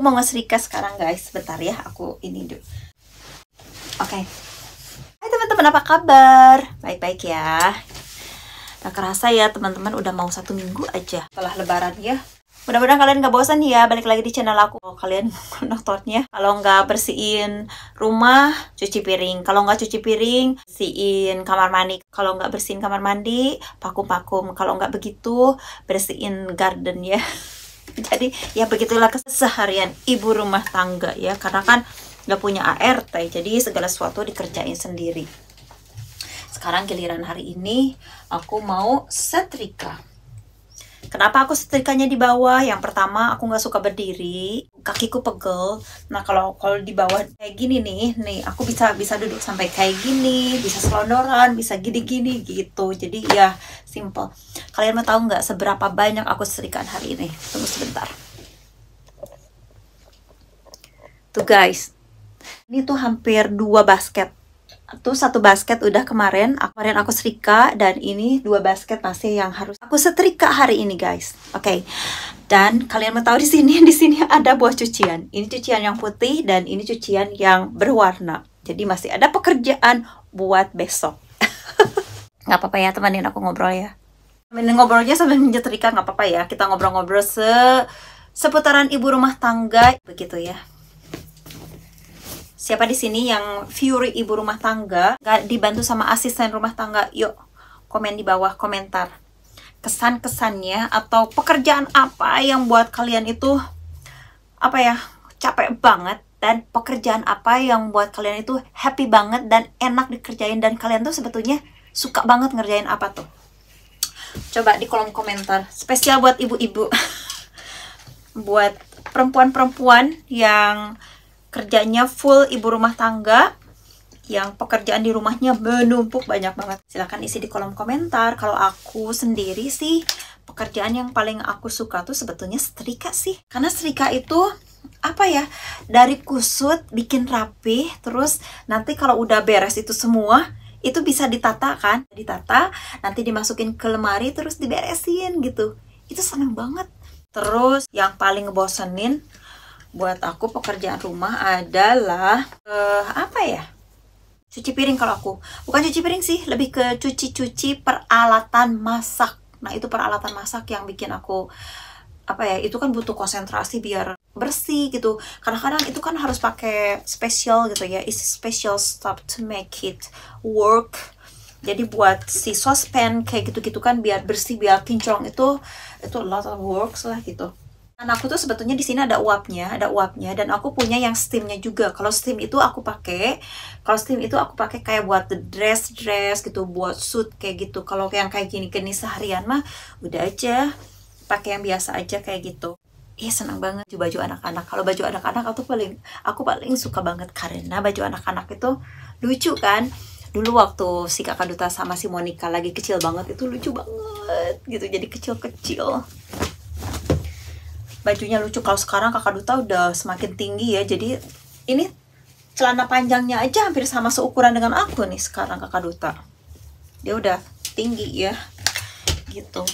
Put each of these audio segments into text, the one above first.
aku mau ngeserika sekarang guys sebentar ya aku ini dulu oke okay. hai teman-teman apa kabar baik-baik ya Gak kerasa ya teman-teman udah mau satu minggu aja setelah lebaran ya Mudah-mudahan kalian gak bosan ya balik lagi di channel aku kalau kalian nontonnya Kalau nggak bersihin rumah, cuci piring Kalau nggak cuci piring, bersihin kamar mandi Kalau nggak bersihin kamar mandi, pakum-pakum Kalau nggak begitu, bersihin garden ya jadi ya begitulah keseharian ibu rumah tangga ya karena kan nggak punya ART jadi segala sesuatu dikerjain sendiri sekarang giliran hari ini aku mau setrika Kenapa aku setrikanya di bawah? Yang pertama aku nggak suka berdiri, kakiku pegel. Nah kalau kalau di bawah kayak gini nih, nih aku bisa bisa duduk sampai kayak gini, bisa selondoran, bisa gini-gini gitu. Jadi ya simple. Kalian mau tahu nggak seberapa banyak aku setrikaan hari ini? Tunggu sebentar. Tuh guys, ini tuh hampir dua basket tuh satu basket udah kemarin aku, kemarin aku serika dan ini dua basket masih yang harus aku setrika hari ini guys oke okay. dan kalian mau tahu di sini di sini ada buah cucian ini cucian yang putih dan ini cucian yang berwarna jadi masih ada pekerjaan buat besok nggak apa-apa ya temenin aku ngobrol ya temenin ngobrolnya sambil menyetrika nggak apa-apa ya kita ngobrol-ngobrol se seputaran ibu rumah tangga begitu ya siapa di sini yang Fury ibu rumah tangga gak dibantu sama asisten rumah tangga yuk komen di bawah komentar kesan-kesannya atau pekerjaan apa yang buat kalian itu apa ya capek banget dan pekerjaan apa yang buat kalian itu happy banget dan enak dikerjain dan kalian tuh sebetulnya suka banget ngerjain apa tuh coba di kolom komentar spesial buat ibu-ibu buat perempuan-perempuan yang kerjanya full ibu rumah tangga yang pekerjaan di rumahnya menumpuk banyak banget. Silahkan isi di kolom komentar. Kalau aku sendiri sih, pekerjaan yang paling aku suka tuh sebetulnya setrika sih. Karena setrika itu apa ya dari kusut bikin rapih terus nanti kalau udah beres itu semua itu bisa ditata kan ditata nanti dimasukin ke lemari terus diberesin gitu itu seneng banget terus yang paling ngebosenin buat aku pekerjaan rumah adalah uh, apa ya cuci piring kalau aku bukan cuci piring sih lebih ke cuci-cuci peralatan masak nah itu peralatan masak yang bikin aku apa ya itu kan butuh konsentrasi biar bersih gitu kadang-kadang itu kan harus pakai special gitu ya is special stuff to make it work jadi buat si saucepan kayak gitu-gitu kan biar bersih biar kinclong itu itu a lot of works lah gitu dan aku tuh sebetulnya di sini ada uapnya, ada uapnya dan aku punya yang steamnya juga. Kalau steam itu aku pakai, kalau steam itu aku pakai kayak buat the dress dress gitu, buat suit kayak gitu. Kalau yang kayak gini gini seharian mah udah aja pakai yang biasa aja kayak gitu. Iya senang banget baju anak-anak. Kalau baju anak-anak aku paling aku paling suka banget karena baju anak-anak itu lucu kan dulu waktu si kakak Duta sama si Monica lagi kecil banget itu lucu banget gitu jadi kecil-kecil bajunya lucu kalau sekarang kakak Duta udah semakin tinggi ya jadi ini celana panjangnya aja hampir sama seukuran dengan aku nih sekarang kakak Duta dia udah tinggi ya gitu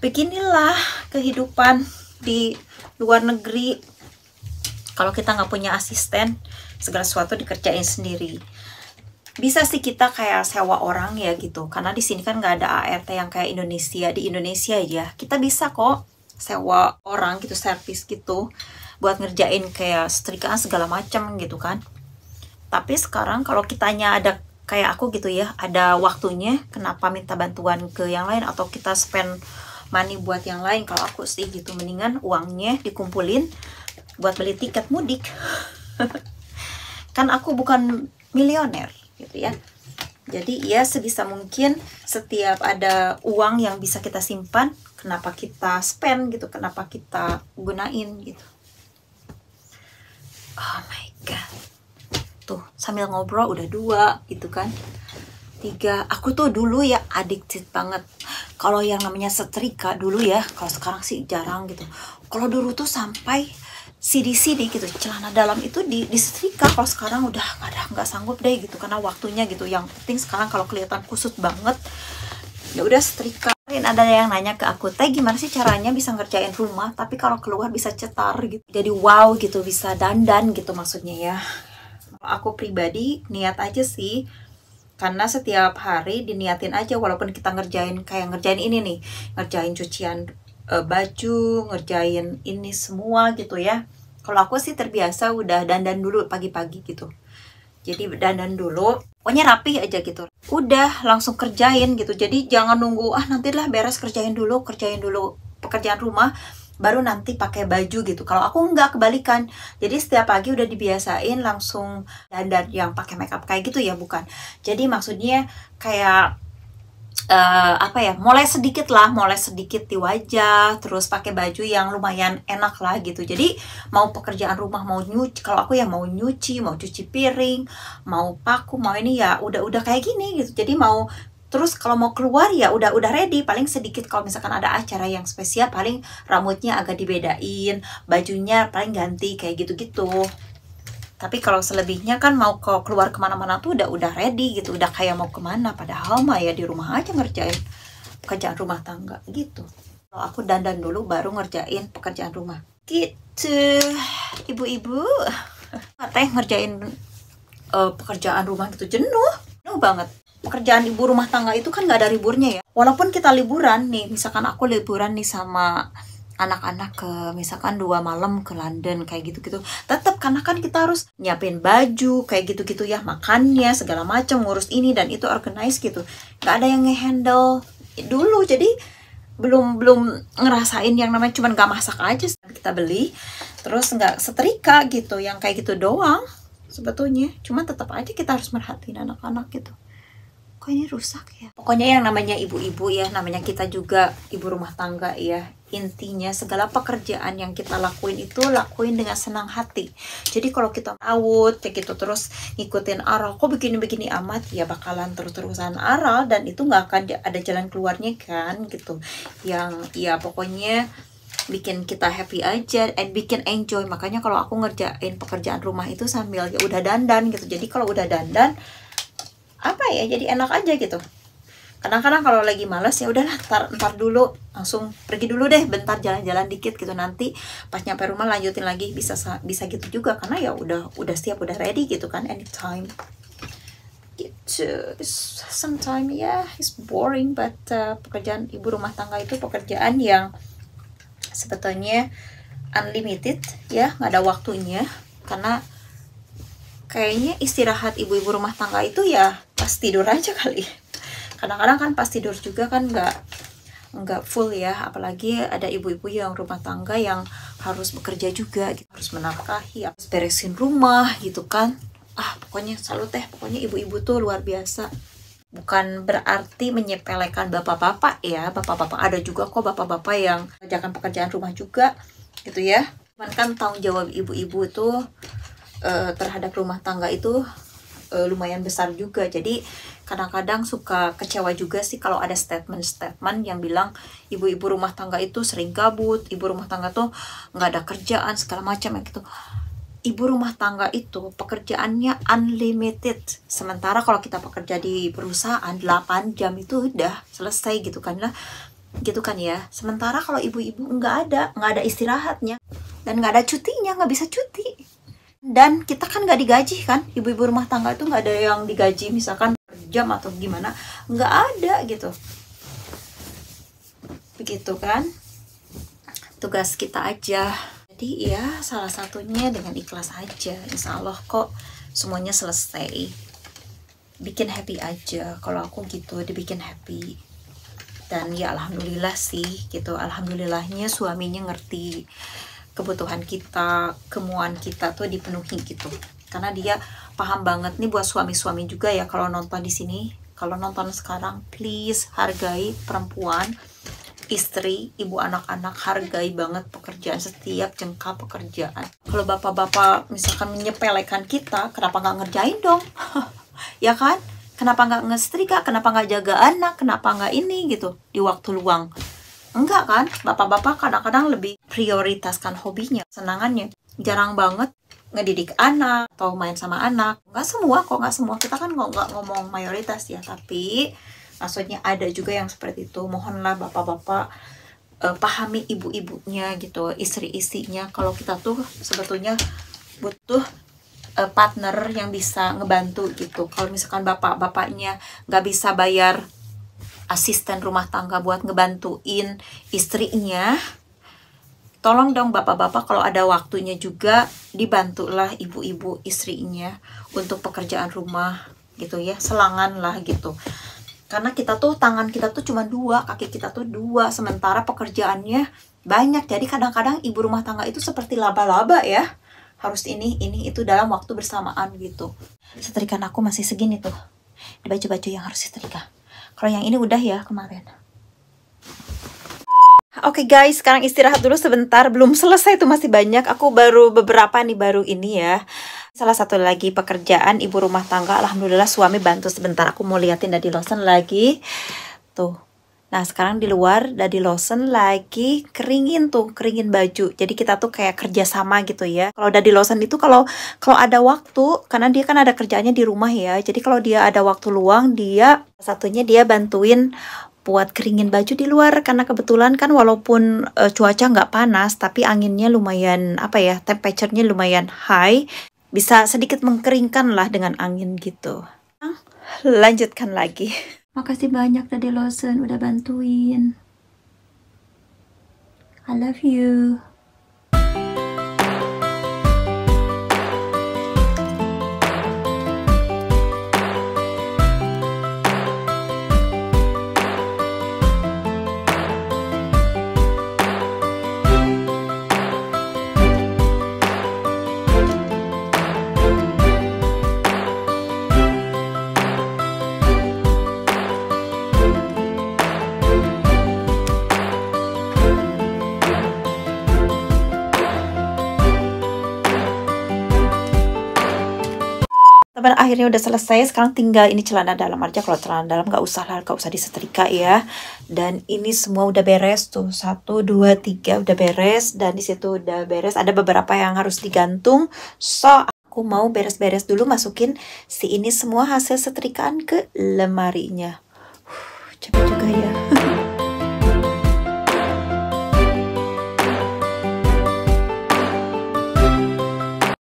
beginilah kehidupan di luar negeri kalau kita nggak punya asisten segala sesuatu dikerjain sendiri bisa sih kita kayak sewa orang ya gitu karena di sini kan nggak ada ART yang kayak Indonesia di Indonesia ya kita bisa kok sewa orang gitu servis gitu buat ngerjain kayak setrikaan segala macam gitu kan tapi sekarang kalau kitanya ada kayak aku gitu ya ada waktunya kenapa minta bantuan ke yang lain atau kita spend money buat yang lain kalau aku sih gitu mendingan uangnya dikumpulin buat beli tiket mudik kan aku bukan milioner gitu ya jadi ya sebisa mungkin setiap ada uang yang bisa kita simpan, kenapa kita spend gitu, kenapa kita gunain gitu. Oh my god. Tuh, sambil ngobrol udah dua gitu kan. Tiga, aku tuh dulu ya addicted banget. Kalau yang namanya setrika dulu ya, kalau sekarang sih jarang gitu. Kalau dulu tuh sampai CD-CD gitu celana dalam itu di disetrika kalau sekarang udah kadang nggak sanggup deh gitu karena waktunya gitu yang penting sekarang kalau kelihatan kusut banget ya udah setrika ada yang nanya ke aku teh gimana sih caranya bisa ngerjain rumah tapi kalau keluar bisa cetar gitu jadi wow gitu bisa dandan gitu maksudnya ya aku pribadi niat aja sih karena setiap hari diniatin aja walaupun kita ngerjain kayak ngerjain ini nih ngerjain cucian Eh, baju, ngerjain ini semua gitu ya. Kalau aku sih terbiasa udah dandan dulu pagi-pagi gitu. Jadi dandan dulu, pokoknya rapi aja gitu. Udah langsung kerjain gitu. Jadi jangan nunggu ah nantilah beres kerjain dulu, kerjain dulu pekerjaan rumah baru nanti pakai baju gitu. Kalau aku nggak kebalikan, jadi setiap pagi udah dibiasain langsung dandan yang pakai makeup kayak gitu ya bukan. Jadi maksudnya kayak uh, apa ya mulai sedikit lah mulai sedikit di wajah terus pakai baju yang lumayan enak lah gitu jadi mau pekerjaan rumah mau nyuci kalau aku ya mau nyuci mau cuci piring mau paku mau ini ya udah-udah kayak gini gitu jadi mau terus kalau mau keluar ya udah udah ready paling sedikit kalau misalkan ada acara yang spesial paling rambutnya agak dibedain bajunya paling ganti kayak gitu-gitu tapi kalau selebihnya kan mau ke keluar kemana-mana tuh udah udah ready gitu udah kayak mau kemana padahal mah ya di rumah aja ngerjain pekerjaan rumah tangga gitu kalau aku dandan dulu baru ngerjain pekerjaan rumah gitu ibu-ibu -ibu. ngerjain uh, pekerjaan rumah gitu jenuh jenuh banget pekerjaan ibu rumah tangga itu kan gak ada liburnya ya walaupun kita liburan nih misalkan aku liburan nih sama anak-anak ke misalkan dua malam ke London kayak gitu-gitu tetap karena kan kita harus nyiapin baju kayak gitu-gitu ya makannya segala macam ngurus ini dan itu organize gitu nggak ada yang ngehandle dulu jadi belum belum ngerasain yang namanya cuman nggak masak aja kita beli terus nggak setrika gitu yang kayak gitu doang sebetulnya cuma tetap aja kita harus merhatiin anak-anak gitu kok ini rusak ya pokoknya yang namanya ibu-ibu ya namanya kita juga ibu rumah tangga ya intinya segala pekerjaan yang kita lakuin itu lakuin dengan senang hati jadi kalau kita awut kayak gitu terus ngikutin aral kok begini-begini amat ya bakalan terus-terusan aral dan itu nggak akan ada jalan keluarnya kan gitu yang ya pokoknya bikin kita happy aja and bikin enjoy makanya kalau aku ngerjain pekerjaan rumah itu sambil ya udah dandan gitu jadi kalau udah dandan apa ya jadi enak aja gitu kadang-kadang kalau lagi males ya udahlah ntar, ntar dulu langsung pergi dulu deh bentar jalan-jalan dikit gitu nanti pas nyampe rumah lanjutin lagi bisa bisa gitu juga karena ya udah udah siap udah ready gitu kan anytime gitu sometimes ya yeah, it's boring but uh, pekerjaan ibu rumah tangga itu pekerjaan yang sebetulnya unlimited ya nggak ada waktunya karena kayaknya istirahat ibu-ibu rumah tangga itu ya pas tidur aja kali kadang-kadang kan pas tidur juga kan nggak nggak full ya apalagi ada ibu-ibu yang rumah tangga yang harus bekerja juga gitu. harus menafkahi harus beresin rumah gitu kan ah pokoknya selalu teh pokoknya ibu-ibu tuh luar biasa bukan berarti menyepelekan bapak-bapak ya bapak-bapak ada juga kok bapak-bapak yang kerjakan pekerjaan rumah juga gitu ya cuman kan tanggung jawab ibu-ibu itu uh, eh, terhadap rumah tangga itu uh, lumayan besar juga jadi kadang-kadang suka kecewa juga sih kalau ada statement-statement yang bilang ibu-ibu rumah tangga itu sering gabut ibu rumah tangga tuh nggak ada kerjaan segala macam yang gitu ibu rumah tangga itu pekerjaannya unlimited. Sementara kalau kita pekerja di perusahaan 8 jam itu udah selesai gitu kan lah. Gitu kan ya. Sementara kalau ibu-ibu nggak ada, nggak ada istirahatnya dan nggak ada cutinya, nggak bisa cuti dan kita kan nggak digaji kan ibu-ibu rumah tangga itu nggak ada yang digaji misalkan jam atau gimana nggak ada gitu begitu kan tugas kita aja jadi ya salah satunya dengan ikhlas aja insya Allah kok semuanya selesai bikin happy aja kalau aku gitu dibikin happy dan ya alhamdulillah sih gitu alhamdulillahnya suaminya ngerti kebutuhan kita, kemauan kita tuh dipenuhi gitu. Karena dia paham banget nih buat suami-suami juga ya kalau nonton di sini, kalau nonton sekarang please hargai perempuan, istri, ibu anak-anak hargai banget pekerjaan setiap jengka pekerjaan. Kalau bapak-bapak misalkan menyepelekan kita, kenapa nggak ngerjain dong? ya kan? Kenapa nggak ngestrika? Kenapa nggak jaga anak? Kenapa nggak ini gitu di waktu luang? Enggak kan? Bapak-bapak kadang-kadang lebih memprioritaskan hobinya, senangannya. Jarang banget ngedidik anak atau main sama anak. Nggak semua kok, nggak semua. Kita kan nggak ngomong mayoritas ya, tapi maksudnya ada juga yang seperti itu. Mohonlah bapak-bapak uh, pahami ibu-ibunya gitu, istri-istrinya. Kalau kita tuh sebetulnya butuh eh, partner yang bisa ngebantu gitu. Kalau misalkan bapak-bapaknya nggak bisa bayar asisten rumah tangga buat ngebantuin istrinya tolong dong bapak-bapak kalau ada waktunya juga dibantulah ibu-ibu istrinya untuk pekerjaan rumah gitu ya selangan lah gitu karena kita tuh tangan kita tuh cuma dua kaki kita tuh dua sementara pekerjaannya banyak jadi kadang-kadang ibu rumah tangga itu seperti laba-laba ya harus ini ini itu dalam waktu bersamaan gitu setrikaan aku masih segini tuh di baju-baju yang harus setrika kalau yang ini udah ya kemarin Oke okay guys, sekarang istirahat dulu sebentar. Belum selesai tuh masih banyak. Aku baru beberapa nih baru ini ya. Salah satu lagi pekerjaan ibu rumah tangga. Alhamdulillah suami bantu sebentar. Aku mau liatin dadi Lawson lagi. Tuh. Nah sekarang di luar dadi Lawson lagi keringin tuh, keringin baju. Jadi kita tuh kayak kerjasama gitu ya. Kalau dadi Lawson itu kalau kalau ada waktu, karena dia kan ada kerjanya di rumah ya. Jadi kalau dia ada waktu luang, dia satunya dia bantuin buat keringin baju di luar karena kebetulan kan walaupun uh, cuaca nggak panas tapi anginnya lumayan apa ya temperaturenya lumayan high bisa sedikit mengkeringkan lah dengan angin gitu lanjutkan lagi makasih banyak tadi Lawson udah bantuin I love you Ini udah selesai sekarang tinggal ini celana dalam aja kalau celana dalam nggak usah lah nggak usah disetrika ya dan ini semua udah beres tuh satu dua tiga udah beres dan di situ udah beres ada beberapa yang harus digantung so aku mau beres-beres dulu masukin si ini semua hasil setrikaan ke lemarinya uh, cepet juga ya